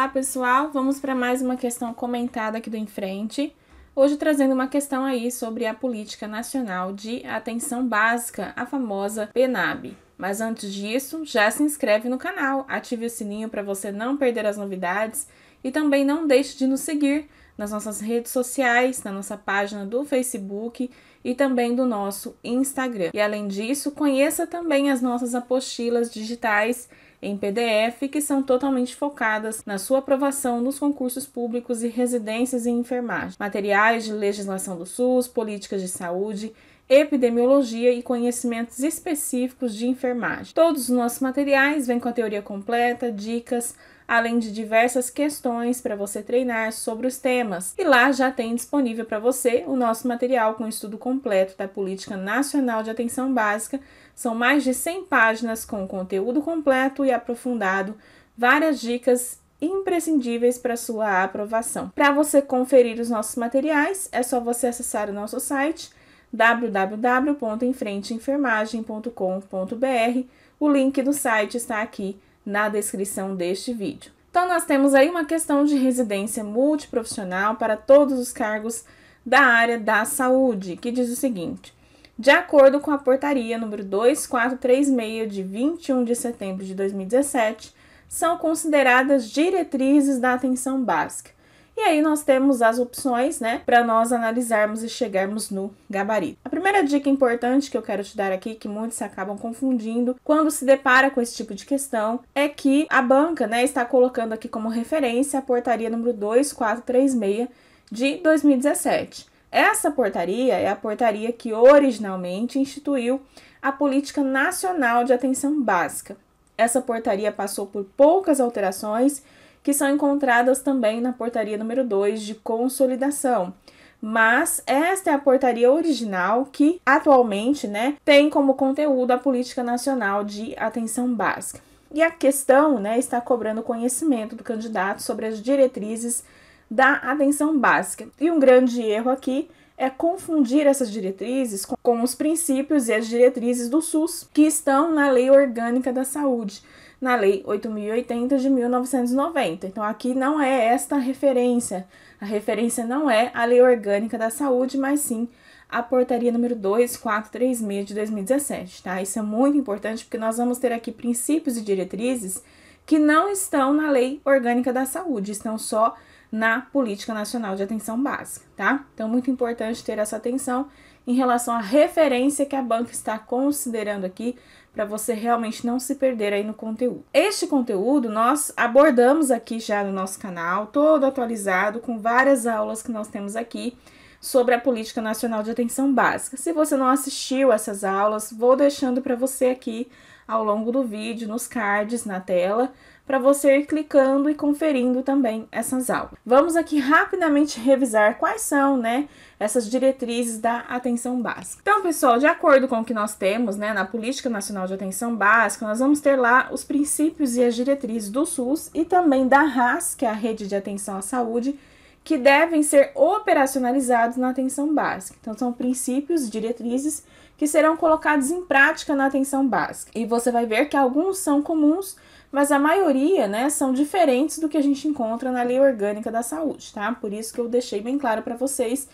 Olá, pessoal! Vamos para mais uma questão comentada aqui do Em Frente. Hoje trazendo uma questão aí sobre a Política Nacional de Atenção Básica, a famosa PNAB. Mas antes disso, já se inscreve no canal, ative o sininho para você não perder as novidades e também não deixe de nos seguir nas nossas redes sociais, na nossa página do Facebook e também do nosso Instagram. E além disso, conheça também as nossas apostilas digitais em PDF que são totalmente focadas na sua aprovação nos concursos públicos e residências em enfermagem, materiais de legislação do SUS, políticas de saúde, epidemiologia e conhecimentos específicos de enfermagem. Todos os nossos materiais vêm com a teoria completa, dicas, além de diversas questões para você treinar sobre os temas. E lá já tem disponível para você o nosso material com estudo completo da Política Nacional de Atenção Básica são mais de 100 páginas com conteúdo completo e aprofundado, várias dicas imprescindíveis para sua aprovação. Para você conferir os nossos materiais, é só você acessar o nosso site www.enfrenteenfermagem.com.br. O link do site está aqui na descrição deste vídeo. Então, nós temos aí uma questão de residência multiprofissional para todos os cargos da área da saúde, que diz o seguinte: de acordo com a portaria número 2436 de 21 de setembro de 2017, são consideradas diretrizes da atenção básica. E aí nós temos as opções, né, para nós analisarmos e chegarmos no gabarito. A primeira dica importante que eu quero te dar aqui, que muitos se acabam confundindo quando se depara com esse tipo de questão, é que a banca, né, está colocando aqui como referência a portaria número 2436 de 2017. Essa portaria é a portaria que originalmente instituiu a Política Nacional de Atenção Básica. Essa portaria passou por poucas alterações que são encontradas também na portaria número 2 de consolidação. Mas esta é a portaria original que atualmente, né, tem como conteúdo a Política Nacional de Atenção Básica. E a questão, né, está cobrando conhecimento do candidato sobre as diretrizes da atenção básica. E um grande erro aqui é confundir essas diretrizes com os princípios e as diretrizes do SUS, que estão na Lei Orgânica da Saúde, na Lei 8080 de 1990. Então, aqui não é esta referência. A referência não é a Lei Orgânica da Saúde, mas sim a portaria número 2436 de 2017, tá? Isso é muito importante porque nós vamos ter aqui princípios e diretrizes que não estão na Lei Orgânica da Saúde, estão só na Política Nacional de Atenção Básica, tá? Então, muito importante ter essa atenção em relação à referência que a banca está considerando aqui para você realmente não se perder aí no conteúdo. Este conteúdo nós abordamos aqui já no nosso canal, todo atualizado com várias aulas que nós temos aqui sobre a Política Nacional de Atenção Básica. Se você não assistiu essas aulas, vou deixando para você aqui ao longo do vídeo, nos cards na tela, para você ir clicando e conferindo também essas aulas. Vamos aqui rapidamente revisar quais são, né, essas diretrizes da atenção básica. Então, pessoal, de acordo com o que nós temos, né, na Política Nacional de Atenção Básica, nós vamos ter lá os princípios e as diretrizes do SUS e também da RAS, que é a Rede de Atenção à Saúde, que devem ser operacionalizados na atenção básica. Então, são princípios, diretrizes que serão colocados em prática na atenção básica. E você vai ver que alguns são comuns, mas a maioria, né, são diferentes do que a gente encontra na Lei Orgânica da Saúde, tá? Por isso que eu deixei bem claro para vocês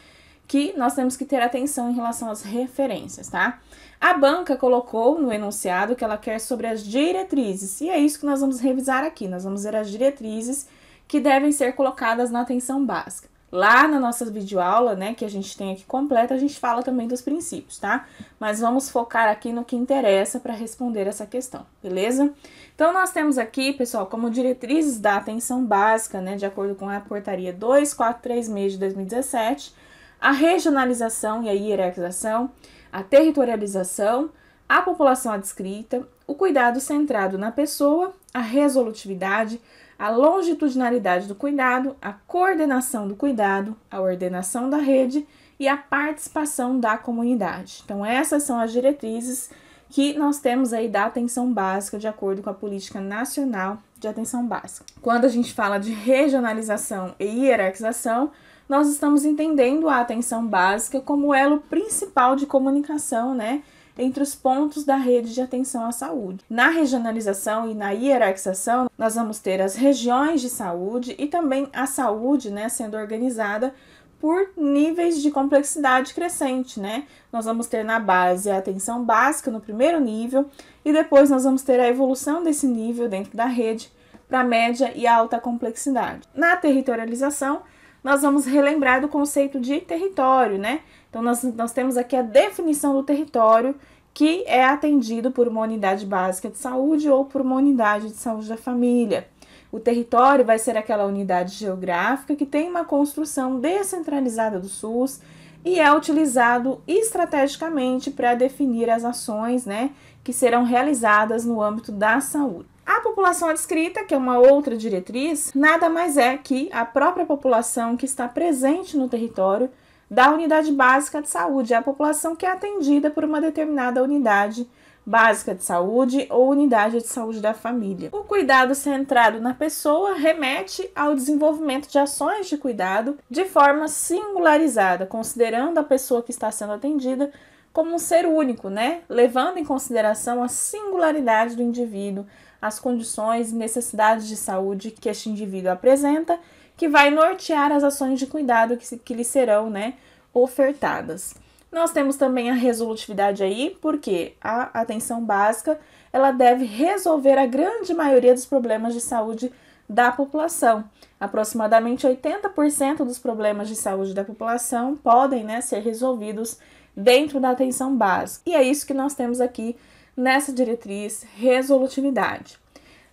que nós temos que ter atenção em relação às referências, tá? A banca colocou no enunciado que ela quer sobre as diretrizes, e é isso que nós vamos revisar aqui. Nós vamos ver as diretrizes que devem ser colocadas na atenção básica. Lá na nossa videoaula, né, que a gente tem aqui completa, a gente fala também dos princípios, tá? Mas vamos focar aqui no que interessa para responder essa questão, beleza? Então, nós temos aqui, pessoal, como diretrizes da atenção básica, né, de acordo com a portaria 2436 de 2017, a regionalização e a hierarquização, a territorialização, a população adscrita, o cuidado centrado na pessoa, a resolutividade, a longitudinalidade do cuidado, a coordenação do cuidado, a ordenação da rede e a participação da comunidade. Então, essas são as diretrizes que nós temos aí da atenção básica, de acordo com a Política Nacional de Atenção Básica. Quando a gente fala de regionalização e hierarquização, nós estamos entendendo a atenção básica como elo principal de comunicação, né? entre os pontos da rede de atenção à saúde. Na regionalização e na hierarquização, nós vamos ter as regiões de saúde e também a saúde né, sendo organizada por níveis de complexidade crescente, né? Nós vamos ter na base a atenção básica no primeiro nível e depois nós vamos ter a evolução desse nível dentro da rede para média e alta complexidade. Na territorialização, nós vamos relembrar do conceito de território, né? Então, nós, nós temos aqui a definição do território que é atendido por uma unidade básica de saúde ou por uma unidade de saúde da família. O território vai ser aquela unidade geográfica que tem uma construção descentralizada do SUS e é utilizado estrategicamente para definir as ações né, que serão realizadas no âmbito da saúde população adscrita, que é uma outra diretriz, nada mais é que a própria população que está presente no território da unidade básica de saúde, é a população que é atendida por uma determinada unidade básica de saúde ou unidade de saúde da família. O cuidado centrado na pessoa remete ao desenvolvimento de ações de cuidado de forma singularizada, considerando a pessoa que está sendo atendida como um ser único, né? Levando em consideração a singularidade do indivíduo, as condições e necessidades de saúde que este indivíduo apresenta, que vai nortear as ações de cuidado que, que lhe serão, né, ofertadas. Nós temos também a resolutividade aí, porque a atenção básica, ela deve resolver a grande maioria dos problemas de saúde da população. Aproximadamente 80% dos problemas de saúde da população podem né, ser resolvidos dentro da atenção básica. E é isso que nós temos aqui nessa diretriz resolutividade.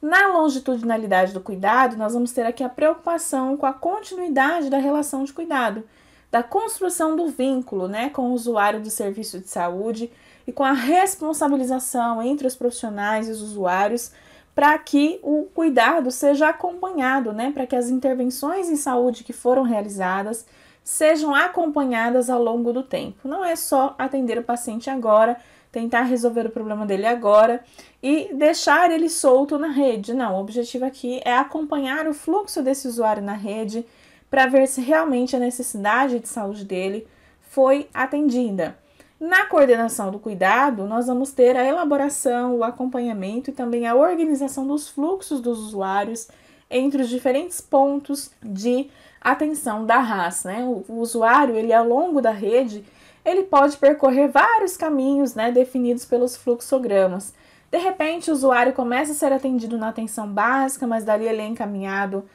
Na longitudinalidade do cuidado, nós vamos ter aqui a preocupação com a continuidade da relação de cuidado, da construção do vínculo né, com o usuário do serviço de saúde e com a responsabilização entre os profissionais e os usuários para que o cuidado seja acompanhado, né, para que as intervenções em saúde que foram realizadas sejam acompanhadas ao longo do tempo. Não é só atender o paciente agora, tentar resolver o problema dele agora e deixar ele solto na rede. Não, o objetivo aqui é acompanhar o fluxo desse usuário na rede para ver se realmente a necessidade de saúde dele foi atendida. Na coordenação do cuidado, nós vamos ter a elaboração, o acompanhamento e também a organização dos fluxos dos usuários entre os diferentes pontos de atenção da RAS. Né? O, o usuário, ele ao longo da rede, ele pode percorrer vários caminhos né, definidos pelos fluxogramas. De repente, o usuário começa a ser atendido na atenção básica, mas dali ele é encaminhado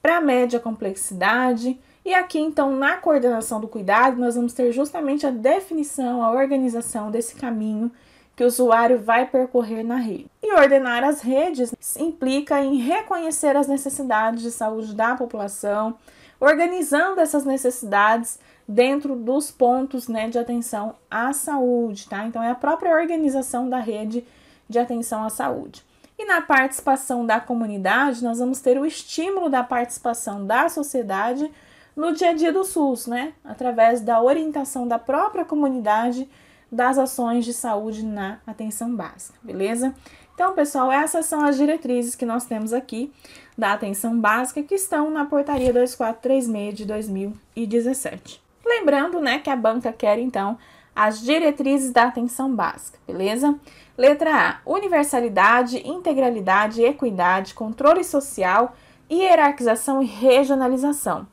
para a média complexidade. E aqui, então, na coordenação do cuidado, nós vamos ter justamente a definição, a organização desse caminho que o usuário vai percorrer na rede. E ordenar as redes implica em reconhecer as necessidades de saúde da população, organizando essas necessidades dentro dos pontos né, de atenção à saúde, tá? Então é a própria organização da rede de atenção à saúde. E na participação da comunidade, nós vamos ter o estímulo da participação da sociedade no dia a dia do SUS, né? Através da orientação da própria comunidade das ações de saúde na atenção básica, beleza? Então, pessoal, essas são as diretrizes que nós temos aqui da atenção básica que estão na portaria 2436 de 2017. Lembrando, né, que a banca quer então as diretrizes da atenção básica, beleza? Letra A: universalidade, integralidade, equidade, controle social, hierarquização e regionalização.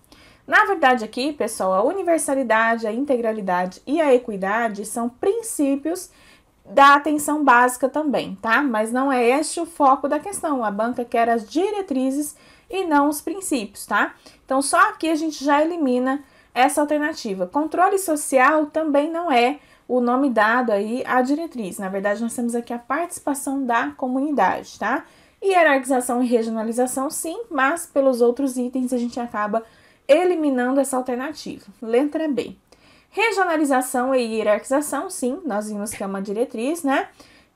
Na verdade, aqui, pessoal, a universalidade, a integralidade e a equidade são princípios da atenção básica também, tá? Mas não é este o foco da questão. A banca quer as diretrizes e não os princípios, tá? Então, só aqui a gente já elimina essa alternativa. Controle social também não é o nome dado aí à diretriz. Na verdade, nós temos aqui a participação da comunidade, tá? Hierarquização e regionalização, sim, mas pelos outros itens a gente acaba eliminando essa alternativa. Letra B. Regionalização e hierarquização, sim, nós vimos que é uma diretriz, né?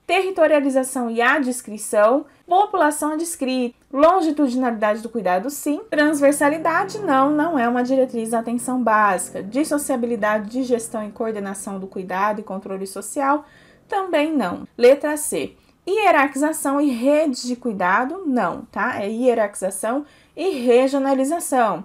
Territorialização e adscrição, população adscrita, longitudinalidade do cuidado, sim, transversalidade, não, não é uma diretriz da atenção básica, dissociabilidade de gestão e coordenação do cuidado e controle social, também não. Letra C. Hierarquização e redes de cuidado, não, tá? É hierarquização e regionalização.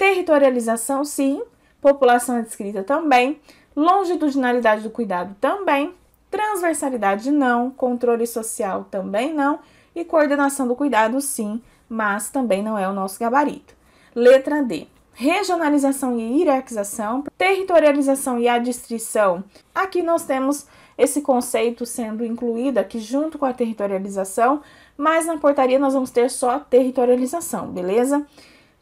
Territorialização, sim. População adscrita também. Longitudinalidade do cuidado também. Transversalidade, não. Controle social também não. E coordenação do cuidado, sim, mas também não é o nosso gabarito. Letra D regionalização e hierarquização, territorialização e adistrição. Aqui nós temos esse conceito sendo incluído aqui junto com a territorialização, mas na portaria nós vamos ter só territorialização, beleza?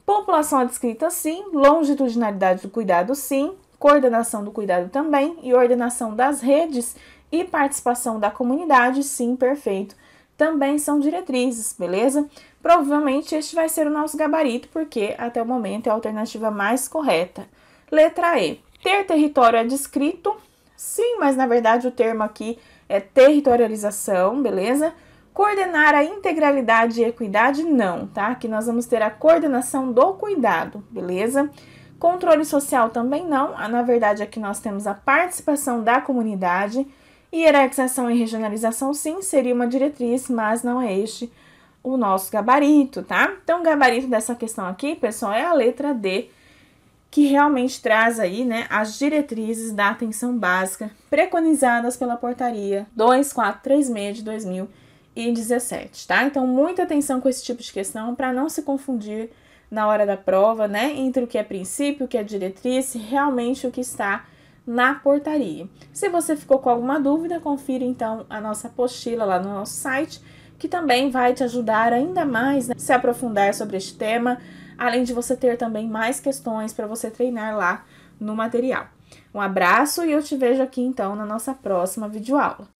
População adscrita, sim. Longitudinalidade do cuidado, sim. Coordenação do cuidado também. E ordenação das redes e participação da comunidade, sim, perfeito. Também são diretrizes, beleza? Provavelmente este vai ser o nosso gabarito, porque até o momento é a alternativa mais correta. Letra E. Ter território adscrito, sim, mas na verdade o termo aqui é territorialização, beleza? Coordenar a integralidade e equidade, não, tá? Aqui nós vamos ter a coordenação do cuidado, beleza? Controle social também não, ah, na verdade aqui nós temos a participação da comunidade. Hierarquização e regionalização, sim, seria uma diretriz, mas não é este o nosso gabarito, tá? Então, o gabarito dessa questão aqui, pessoal, é a letra D, que realmente traz aí, né, as diretrizes da atenção básica preconizadas pela portaria 2436 de 2000 e 17, tá? Então, muita atenção com esse tipo de questão para não se confundir na hora da prova, né? Entre o que é princípio, o que é diretriz, realmente o que está na portaria. Se você ficou com alguma dúvida, confira então a nossa apostila lá no nosso site, que também vai te ajudar ainda mais né, se aprofundar sobre este tema, além de você ter também mais questões para você treinar lá no material. Um abraço e eu te vejo aqui então na nossa próxima videoaula.